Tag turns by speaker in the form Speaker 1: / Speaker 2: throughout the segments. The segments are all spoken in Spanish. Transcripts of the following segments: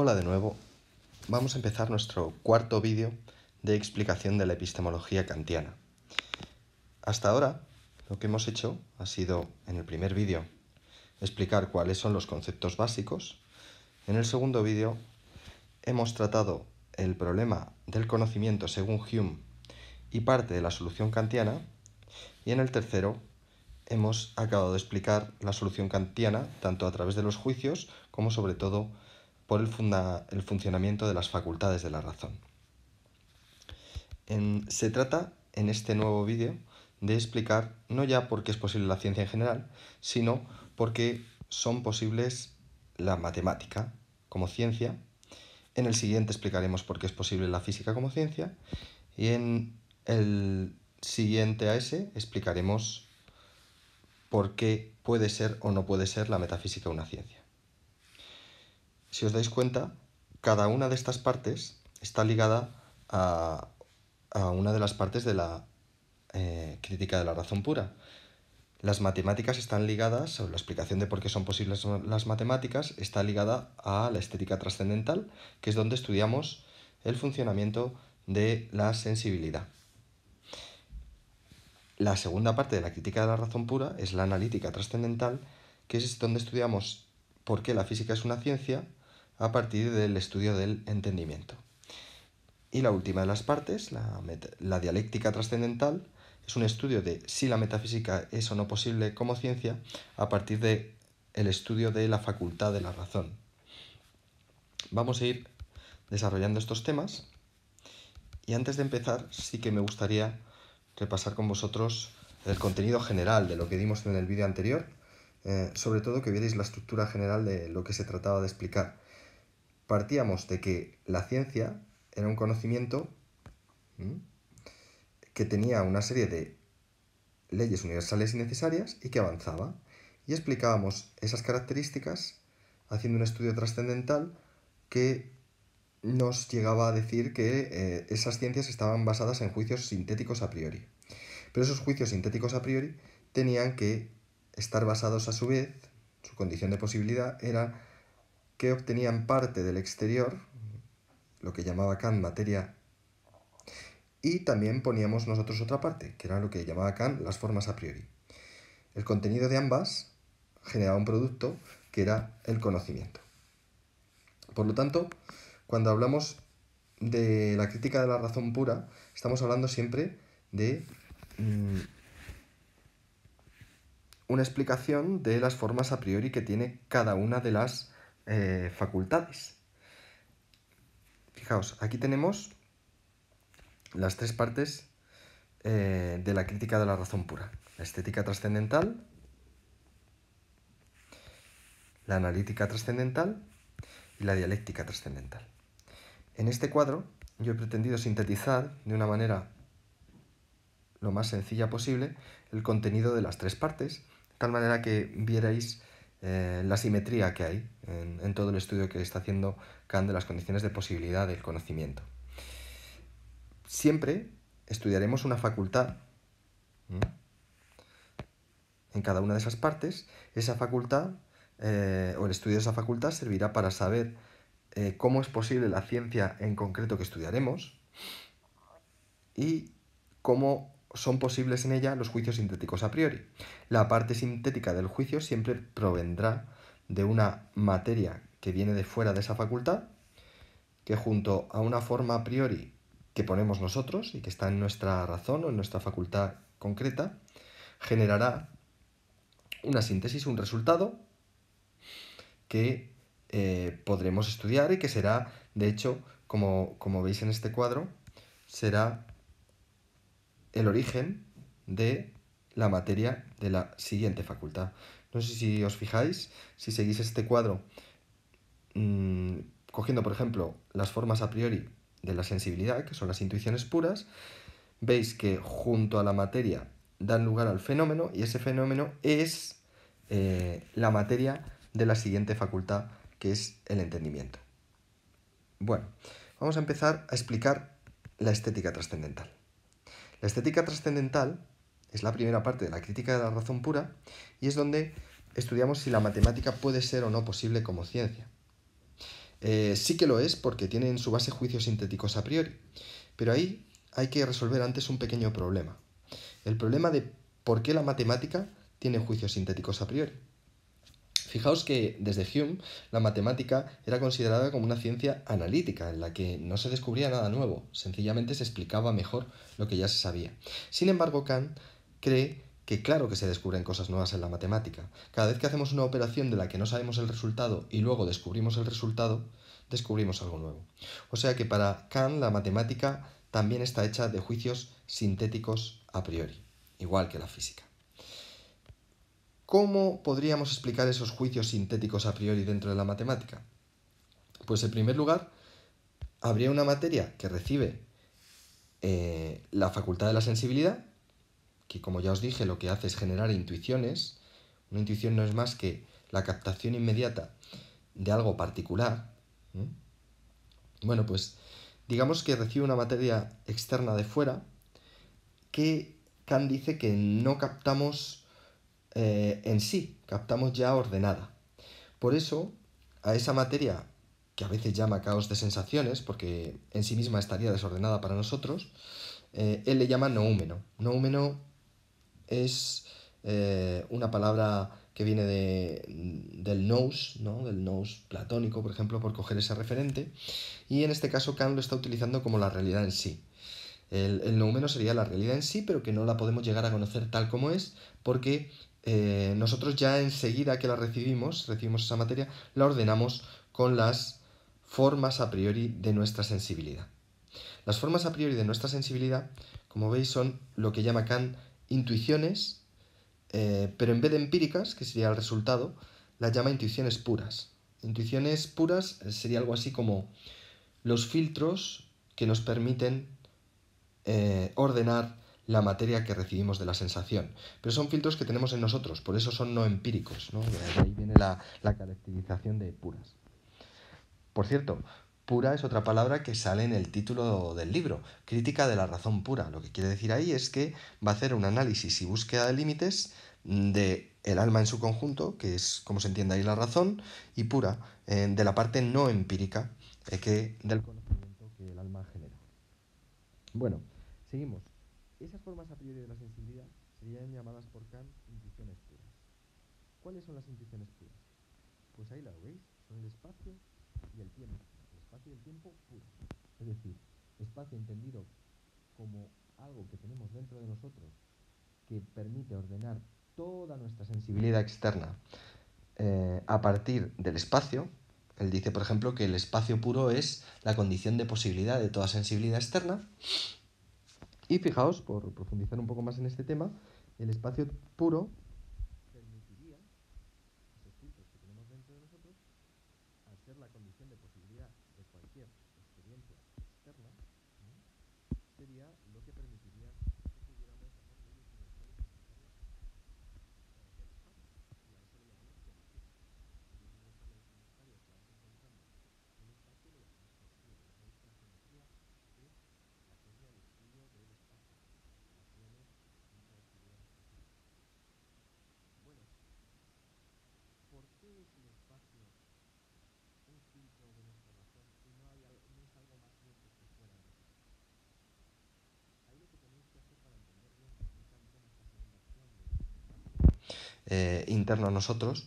Speaker 1: Hola de nuevo. Vamos a empezar nuestro cuarto vídeo de explicación de la epistemología kantiana. Hasta ahora, lo que hemos hecho ha sido, en el primer vídeo, explicar cuáles son los conceptos básicos. En el segundo vídeo, hemos tratado el problema del conocimiento según Hume y parte de la solución kantiana. Y en el tercero, hemos acabado de explicar la solución kantiana tanto a través de los juicios como sobre todo por el, el funcionamiento de las facultades de la razón. se trata en este nuevo vídeo de explicar no ya por qué es posible la ciencia en general, sino por qué son posibles la matemática como ciencia. En el siguiente explicaremos por qué es posible la física como ciencia. Y en el siguiente a ese explicaremos por qué puede ser o no puede ser la metafísica una ciencia si os dais cuenta, cada una de estas partes está ligada a, una de las partes de la eh, crítica de la razón pura. Las matemáticas están ligadas, o la explicación de por qué son posibles las matemáticas está ligada a la estética trascendental, que es donde estudiamos el funcionamiento de la sensibilidad. La segunda parte de la crítica de la razón pura es la analítica trascendental, que es donde estudiamos por qué la física es una ciencia a partir del estudio del entendimiento. Y la última de las partes, la, dialéctica trascendental, es un estudio de si la metafísica es o no posible como ciencia a partir del el estudio de la facultad de la razón. Vamos a ir desarrollando estos temas y antes de empezar sí que me gustaría repasar con vosotros el contenido general de lo que dimos en el vídeo anterior, eh, sobre todo que vierais la estructura general de lo que se trataba de explicar partíamos de que la ciencia era un conocimiento que tenía una serie de leyes universales y necesarias y que avanzaba. Y explicábamos esas características haciendo un estudio trascendental que nos llegaba a decir que eh, esas ciencias estaban basadas en juicios sintéticos a priori. Pero esos juicios sintéticos a priori tenían que estar basados a su vez, su condición de posibilidad era que obtenían parte del exterior, lo que llamaba Kant materia, y también poníamos nosotros otra parte, que era lo que llamaba Kant las formas a priori. El contenido de ambas generaba un producto que era el conocimiento. Por lo tanto, cuando hablamos de la crítica de la razón pura, estamos hablando siempre de mm, una explicación de las formas a priori que tiene cada una de las eh, facultades. Fijaos, aquí tenemos las tres partes eh, de la crítica de la razón pura. La estética trascendental, la analítica trascendental y la dialéctica trascendental. En este cuadro yo he pretendido sintetizar de una manera lo más sencilla posible el contenido de las tres partes, de tal manera que vierais eh, la simetría que hay en, todo el estudio que está haciendo Kant de las condiciones de posibilidad del conocimiento. Siempre estudiaremos una facultad. En cada una de esas partes, esa facultad eh, o el estudio de esa facultad servirá para saber eh, cómo es posible la ciencia en concreto que estudiaremos y cómo son posibles en ella los juicios sintéticos a priori. La parte sintética del juicio siempre provendrá de una materia que viene de fuera de esa facultad, que junto a una forma a priori que ponemos nosotros y que está en nuestra razón o en nuestra facultad concreta, generará una síntesis, un resultado que eh, podremos estudiar y que será, de hecho, como veis en este cuadro, será el origen de la materia de la siguiente facultad. No sé si os fijáis, si seguís este cuadro, mm, cogiendo por ejemplo las formas a priori de la sensibilidad, que son las intuiciones puras, veis que junto a la materia dan lugar al fenómeno y ese fenómeno es eh, la materia de la siguiente facultad, que es el entendimiento. Bueno, vamos a empezar a explicar la estética trascendental. La estética trascendental es la primera parte de la crítica de la razón pura y es donde estudiamos si la matemática puede ser o no posible como ciencia. Eh, sí que lo es porque tiene en su base juicios sintéticos a priori, pero ahí hay que resolver antes un pequeño problema. El problema de por qué la matemática tiene juicios sintéticos a priori. Fijaos que desde Hume la matemática era considerada como una ciencia analítica, en la que no se descubría nada nuevo, sencillamente se explicaba mejor lo que ya se sabía. Sin embargo, Kant cree que claro que se descubren cosas nuevas en la matemática. Cada vez que hacemos una operación de la que no sabemos el resultado y luego descubrimos el resultado, descubrimos algo nuevo. O sea que para Kant la matemática también está hecha de juicios sintéticos a priori, igual que la física. ¿Cómo podríamos explicar esos juicios sintéticos a priori dentro de la matemática? Pues en primer lugar, habría una materia que recibe eh, la facultad de la sensibilidad, que como ya os dije lo que hace es generar intuiciones. Una intuición no es más que la captación inmediata de algo particular. Bueno, pues digamos que recibe una materia externa de fuera que Kant dice que no captamos eh, en sí, captamos ya ordenada. Por eso, a esa materia que a veces llama caos de sensaciones, porque en sí misma estaría desordenada para nosotros, eh, él le llama noúmeno. Noúmeno es eh, una palabra que viene de, del nous, ¿no? del nous platónico, por ejemplo, por coger ese referente. Y en este caso Kant lo está utilizando como la realidad en sí. El, el noumeno sería la realidad en sí, pero que no la podemos llegar a conocer tal como es, porque eh, nosotros ya enseguida que la recibimos, recibimos esa materia, la ordenamos con las formas a priori de nuestra sensibilidad. Las formas a priori de nuestra sensibilidad, como veis, son lo que llama Kant intuiciones, eh, pero en vez de empíricas, que sería el resultado, las llama intuiciones puras. Intuiciones puras eh, sería algo así como los filtros que nos permiten eh, ordenar la materia que recibimos de la sensación. Pero son filtros que tenemos en nosotros, por eso son no empíricos. ¿no? De ahí viene la, la caracterización de puras. Por cierto, pura es otra palabra que sale en el título del libro, crítica de la razón pura. Lo que quiere decir ahí es que va a hacer un análisis y búsqueda de límites mm, de el alma en su conjunto, que es como se entiende ahí la razón, y pura, eh, de la parte no empírica eh, que del conocimiento que el alma genera. Bueno, seguimos. Esas formas a priori de la sensibilidad serían llamadas por Kant intuiciones puras. ¿Cuáles son las intuiciones puras? Pues ahí las veis, son el espacio y el tiempo tiempo pues, Es decir, espacio entendido como algo que tenemos dentro de nosotros que permite ordenar toda nuestra sensibilidad externa eh, a partir del espacio. Él dice, por ejemplo, que el espacio puro es la condición de posibilidad de toda sensibilidad externa. Y fijaos, por profundizar un poco más en este tema, el espacio puro Eh, interno a nosotros,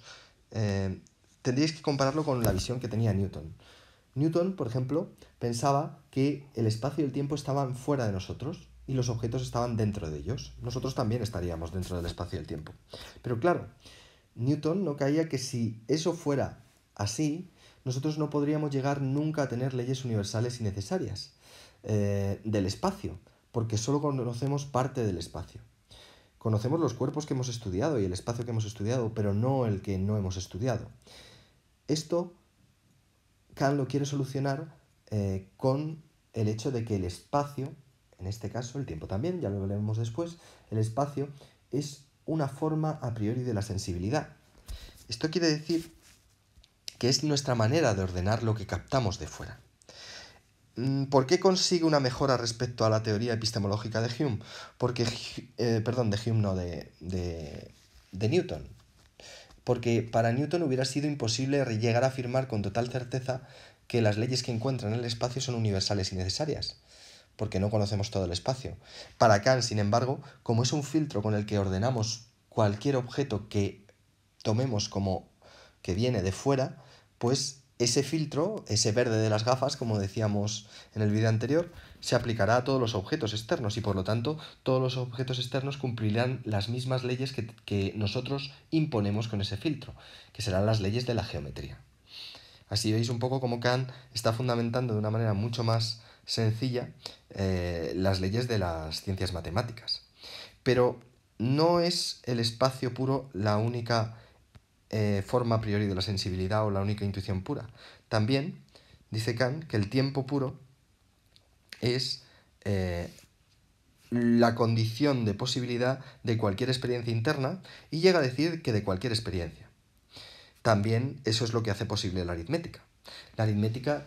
Speaker 1: eh, tendríais que compararlo con la visión que tenía Newton. Newton, por ejemplo, pensaba que el espacio y el tiempo estaban fuera de nosotros y los objetos estaban dentro de ellos. Nosotros también estaríamos dentro del espacio y el tiempo. Pero claro, Newton no caía que si eso fuera así, nosotros no podríamos llegar nunca a tener leyes universales y necesarias eh, del espacio, porque solo conocemos parte del espacio. Conocemos los cuerpos que hemos estudiado y el espacio que hemos estudiado, pero no el que no hemos estudiado. Esto Kant lo quiere solucionar eh, con el hecho de que el espacio, en este caso el tiempo también, ya lo veremos después, el espacio es una forma a priori de la sensibilidad. Esto quiere decir que es nuestra manera de ordenar lo que captamos de fuera. Mm, ¿Por qué consigue una mejora respecto a la teoría epistemológica de Hume? Porque, eh, perdón, de Hume no, de, de, de Newton. Porque para Newton hubiera sido imposible llegar a afirmar con total certeza que las leyes que encuentran en el espacio son universales y necesarias, porque no conocemos todo el espacio. Para Kant, sin embargo, como es un filtro con el que ordenamos cualquier objeto que tomemos como que viene de fuera, pues ese filtro, ese verde de las gafas, como decíamos en el vídeo anterior, se aplicará a todos los objetos externos y por lo tanto todos los objetos externos cumplirán las mismas leyes que, nosotros imponemos con ese filtro, que serán las leyes de la geometría. Así veis un poco cómo Kant está fundamentando de una manera mucho más sencilla eh, las leyes de las ciencias matemáticas. Pero no es el espacio puro la única eh, forma a priori de la sensibilidad o la única intuición pura. También dice Kant que el tiempo puro es eh, la condición de posibilidad de cualquier experiencia interna y llega a decir que de cualquier experiencia. También eso es lo que hace posible la aritmética. La aritmética,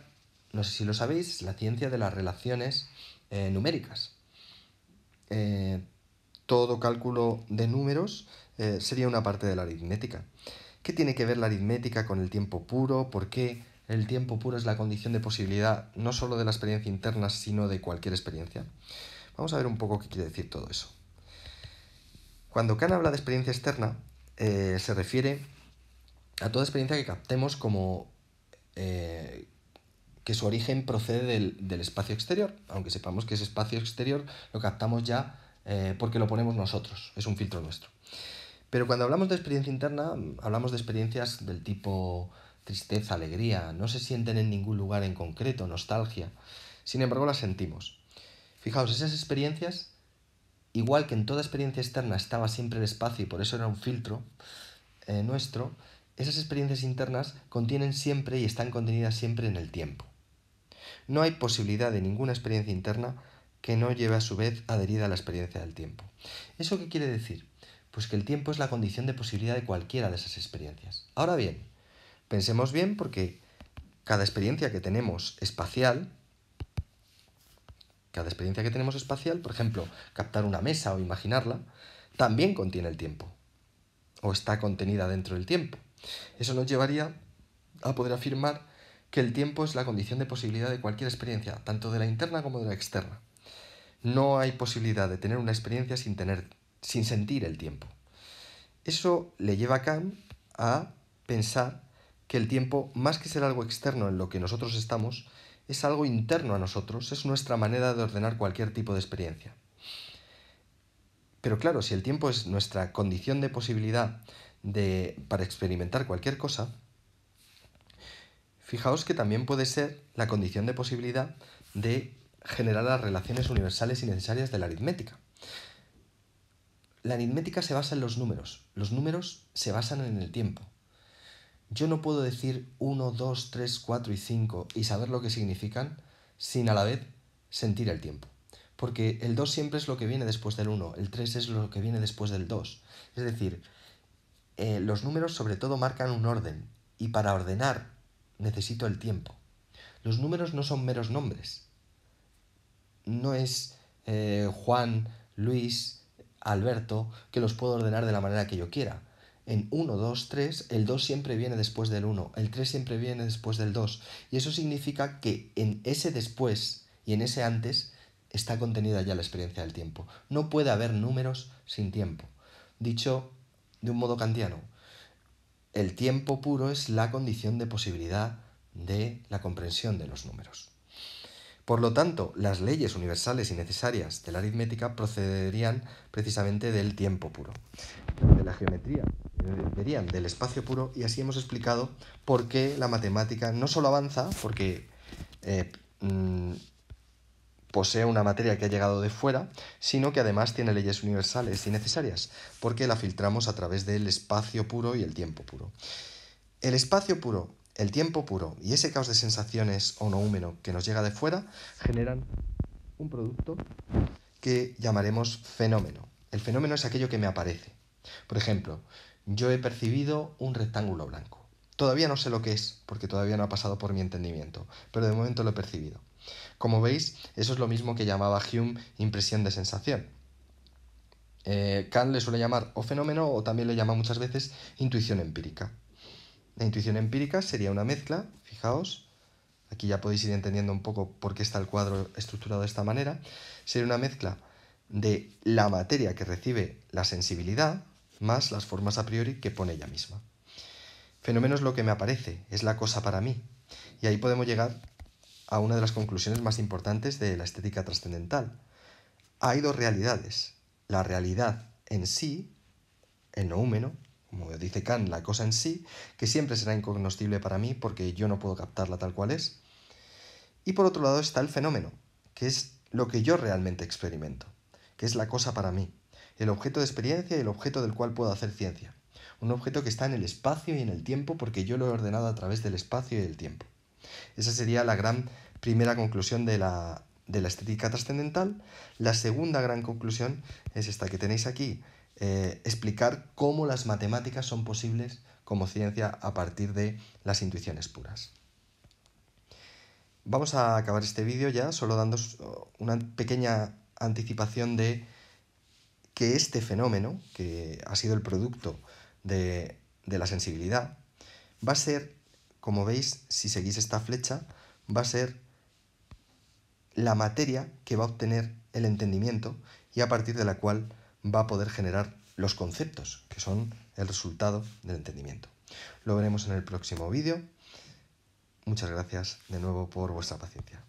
Speaker 1: no sé si lo sabéis, es la ciencia de las relaciones eh, numéricas. todo cálculo de números sería una parte de la aritmética. ¿Qué tiene que ver la aritmética con el tiempo puro? ¿Por qué el tiempo puro es la condición de posibilidad no solo de la experiencia interna, sino de cualquier experiencia? Vamos a ver un poco qué quiere decir todo eso. Cuando Kant habla de experiencia externa, eh, se refiere a toda experiencia que captemos como eh, que su origen procede del, espacio exterior, aunque sepamos que ese espacio exterior lo captamos ya eh, porque lo ponemos nosotros, es un filtro nuestro. Pero cuando hablamos de experiencia interna, mm, hablamos de experiencias del tipo tristeza, alegría, no se sienten en ningún lugar en concreto, nostalgia. Sin embargo, las sentimos. Fijaos, esas experiencias, igual que en toda experiencia externa estaba siempre el espacio y por eso era un filtro eh, nuestro, esas experiencias internas contienen siempre y están contenidas siempre en el tiempo. No hay posibilidad de ninguna experiencia interna que no lleve a su vez adherida a la experiencia del tiempo. ¿Eso qué quiere decir? Pues que el tiempo es la condición de posibilidad de cualquiera de esas experiencias. Ahora bien, pensemos bien porque cada experiencia que tenemos espacial, cada experiencia que tenemos espacial, por ejemplo, captar una mesa o imaginarla, también contiene el tiempo, o está contenida dentro del tiempo. Eso nos llevaría a poder afirmar que el tiempo es la condición de posibilidad de cualquier experiencia, tanto de la interna como de la externa. No hay posibilidad de tener una experiencia sin tener sin sentir el tiempo. Eso le lleva a Kant a pensar que el tiempo, más que ser algo externo en lo que nosotros estamos, es algo interno a nosotros, es nuestra manera de ordenar cualquier tipo de experiencia. Pero claro, si el tiempo es nuestra condición de posibilidad de, para experimentar cualquier cosa, fijaos que también puede ser la condición de posibilidad de generar las relaciones universales y necesarias de la aritmética. La aritmética se basa en los números. Los números se basan en el tiempo. Yo no puedo decir 1, 2, 3, 4 y 5 y saber lo que significan sin a la vez sentir el tiempo. Porque el 2 siempre es lo que viene después del 1, el 3 es lo que viene después del 2. Es decir, eh, los números sobre todo marcan un orden y para ordenar necesito el tiempo. Los números no son meros nombres. No es eh, Juan, Luis, Alberto que los puedo ordenar de la manera que yo quiera. En 1, 2, 3, el 2 siempre viene después del 1, el 3 siempre viene después del 2. Y eso significa que en ese después y en ese antes está contenida ya la experiencia del tiempo. No puede haber números sin tiempo. Dicho de un modo kantiano, el tiempo puro es la condición de posibilidad de la comprensión de los números. Por lo tanto, las leyes universales y necesarias de la aritmética procederían precisamente del tiempo puro, de la geometría, procederían del espacio puro y así hemos explicado por qué la matemática no solo avanza, porque eh, mm, posee una materia que ha llegado de fuera, sino que además tiene leyes universales y necesarias, porque la filtramos a través del espacio puro y el tiempo puro. El espacio puro el tiempo puro y ese caos de sensaciones o húmeno que nos llega de fuera generan un producto que llamaremos fenómeno. El fenómeno es aquello que me aparece. Por ejemplo, yo he percibido un rectángulo blanco. Todavía no sé lo que es, porque todavía no ha pasado por mi entendimiento, pero de momento lo he percibido. Como veis, eso es lo mismo que llamaba Hume impresión de sensación. Eh, Kant le suele llamar o fenómeno o también le llama muchas veces intuición empírica. La intuición empírica sería una mezcla, fijaos, aquí ya podéis ir entendiendo un poco por qué está el cuadro estructurado de esta manera, sería una mezcla de la materia que recibe la sensibilidad más las formas a priori que pone ella misma. Fenómeno es lo que me aparece, es la cosa para mí. Y ahí podemos llegar a una de las conclusiones más importantes de la estética trascendental. Hay dos realidades, la realidad en sí, el noúmeno, como dice Kant, la cosa en sí, que siempre será incognoscible para mí porque yo no puedo captarla tal cual es. Y por otro lado está el fenómeno, que es lo que yo realmente experimento, que es la cosa para mí, el objeto de experiencia y el objeto del cual puedo hacer ciencia. Un objeto que está en el espacio y en el tiempo porque yo lo he ordenado a través del espacio y del tiempo. Esa sería la gran primera conclusión de la, de la estética trascendental. La segunda gran conclusión es esta que tenéis aquí, eh, explicar cómo las matemáticas son posibles como ciencia a partir de las intuiciones puras. Vamos a acabar este vídeo ya solo dando una pequeña anticipación de que este fenómeno, que ha sido el producto de, de la sensibilidad, va a ser, como veis, si seguís esta flecha, va a ser la materia que va a obtener el entendimiento y a partir de la cual va a poder generar los conceptos, que son el resultado del entendimiento. Lo veremos en el próximo vídeo. Muchas gracias de nuevo por vuestra paciencia.